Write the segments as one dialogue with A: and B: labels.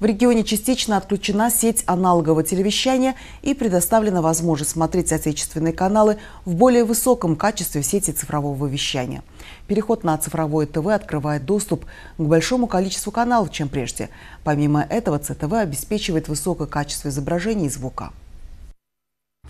A: В регионе частично отключена сеть аналогового телевещания и предоставлена возможность смотреть отечественные каналы в более высоком качестве в сети цифрового вещания. Переход на цифровое ТВ открывает доступ к большому количеству каналов, чем прежде. Помимо этого, ЦТВ обеспечивает высокое качество изображения и звука.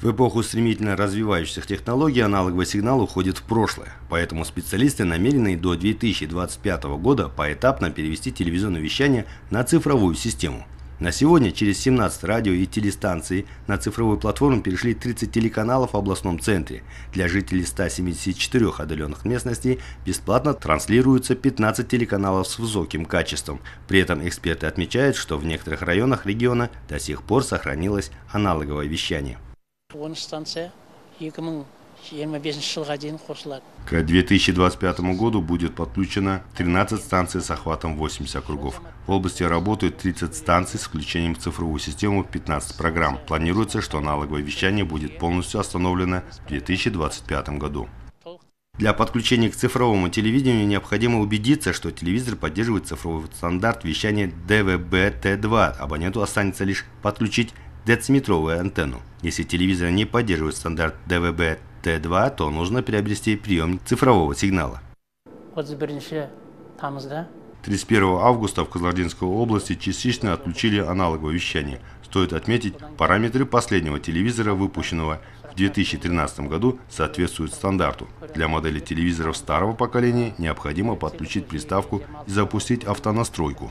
B: В эпоху стремительно развивающихся технологий аналоговый сигнал уходит в прошлое, поэтому специалисты намерены до 2025 года поэтапно перевести телевизионное вещание на цифровую систему. На сегодня через 17 радио и телестанций на цифровую платформу перешли 30 телеканалов в областном центре. Для жителей 174 отдаленных местностей бесплатно транслируются 15 телеканалов с высоким качеством. При этом эксперты отмечают, что в некоторых районах региона до сих пор сохранилось аналоговое вещание
A: он станция екі
B: К 2025 году будет подключено 13 станций с охватом 80 кругов. В области работают 30 станций с включением в цифровую систему 15 программ. Планируется, что аналоговое вещание будет полностью остановлено в 2025 году. Для подключения к цифровому телевидению необходимо убедиться, что телевизор поддерживает цифровой стандарт вещания DVB-T2. Абоненту останется лишь подключить дециметровую антенну. Если телевизор не поддерживает стандарт DVB-T2, то нужно приобрести приемник цифрового сигнала. 31 августа в Козлординской области частично отключили аналоговое вещание. Стоит отметить, параметры последнего телевизора, выпущенного в 2013 году, соответствуют стандарту. Для модели телевизоров старого поколения необходимо подключить приставку и запустить автонастройку.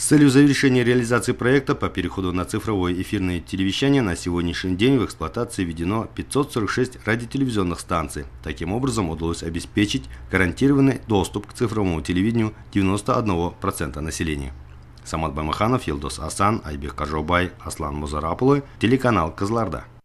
B: С целью завершения реализации проекта по переходу на цифровое эфирное телевещание на сегодняшний день в эксплуатации введено 546 радиотелевизионных станций. Таким образом, удалось обеспечить гарантированный доступ к цифровому телевидению 91% населения. Самат Баймаханов, Елдос Асан, Айбек Кажобай, Аслан Музарапулы, телеканал Козларда.